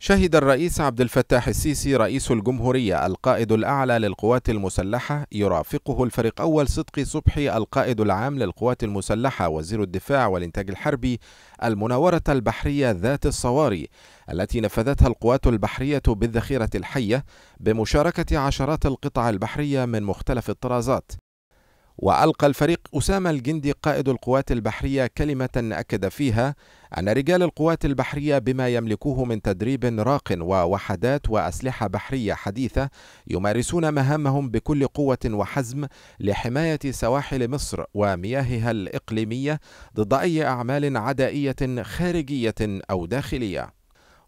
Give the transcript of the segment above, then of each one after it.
شهد الرئيس عبد الفتاح السيسي رئيس الجمهورية القائد الأعلى للقوات المسلحة يرافقه الفريق أول صدقي صبحي القائد العام للقوات المسلحة وزير الدفاع والإنتاج الحربي المناورة البحرية ذات الصواري التي نفذتها القوات البحرية بالذخيرة الحية بمشاركة عشرات القطع البحرية من مختلف الطرازات وألقى الفريق أسامة الجندي قائد القوات البحرية كلمة أكد فيها أن رجال القوات البحرية بما يملكوه من تدريب راق ووحدات وأسلحة بحرية حديثة يمارسون مهامهم بكل قوة وحزم لحماية سواحل مصر ومياهها الإقليمية ضد أي أعمال عدائية خارجية أو داخلية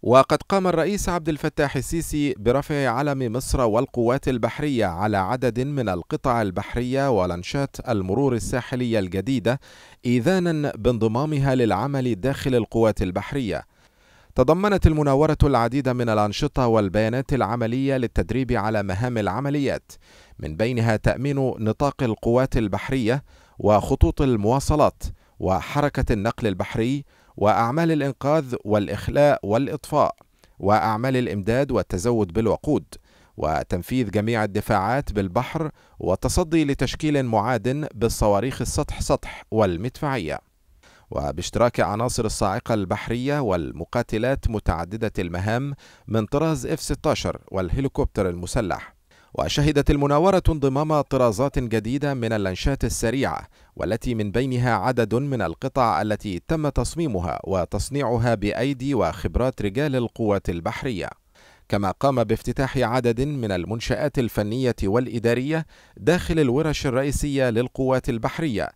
وقد قام الرئيس عبد الفتاح السيسي برفع علم مصر والقوات البحرية على عدد من القطع البحرية ولنشات المرور الساحلية الجديدة إذانا بانضمامها للعمل داخل القوات البحرية. تضمنت المناورة العديد من الأنشطة والبيانات العملية للتدريب على مهام العمليات، من بينها تأمين نطاق القوات البحرية وخطوط المواصلات وحركة النقل البحري وأعمال الإنقاذ والإخلاء والإطفاء وأعمال الإمداد والتزود بالوقود وتنفيذ جميع الدفاعات بالبحر والتصدي لتشكيل معاد بالصواريخ السطح سطح والمدفعيه وباشتراك عناصر الصاعقة البحرية والمقاتلات متعددة المهام من طراز F-16 والهليكوبتر المسلح وشهدت المناورة انضمام طرازات جديدة من اللانشات السريعة والتي من بينها عدد من القطع التي تم تصميمها وتصنيعها بأيدي وخبرات رجال القوات البحرية كما قام بافتتاح عدد من المنشآت الفنية والإدارية داخل الورش الرئيسية للقوات البحرية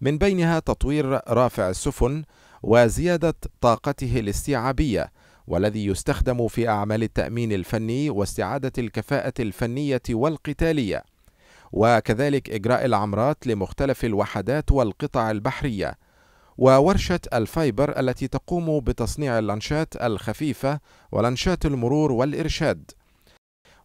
من بينها تطوير رافع السفن وزيادة طاقته الاستيعابية والذي يستخدم في أعمال التأمين الفني واستعادة الكفاءة الفنية والقتالية، وكذلك إجراء العمرات لمختلف الوحدات والقطع البحرية، وورشة الفايبر التي تقوم بتصنيع اللانشات الخفيفة ولانشات المرور والإرشاد.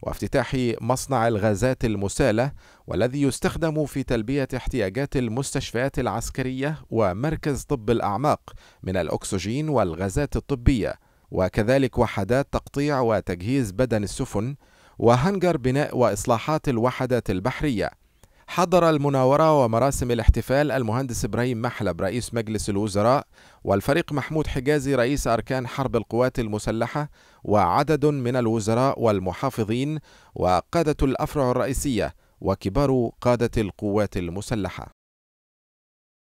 وافتتاح مصنع الغازات المسالة والذي يستخدم في تلبية احتياجات المستشفيات العسكرية ومركز طب الأعماق من الأكسجين والغازات الطبية وكذلك وحدات تقطيع وتجهيز بدن السفن وهنجر بناء وإصلاحات الوحدات البحرية حضر المناورة ومراسم الاحتفال المهندس إبراهيم محلب رئيس مجلس الوزراء والفريق محمود حجازي رئيس أركان حرب القوات المسلحة وعدد من الوزراء والمحافظين وقادة الأفرع الرئيسية وكبار قادة القوات المسلحة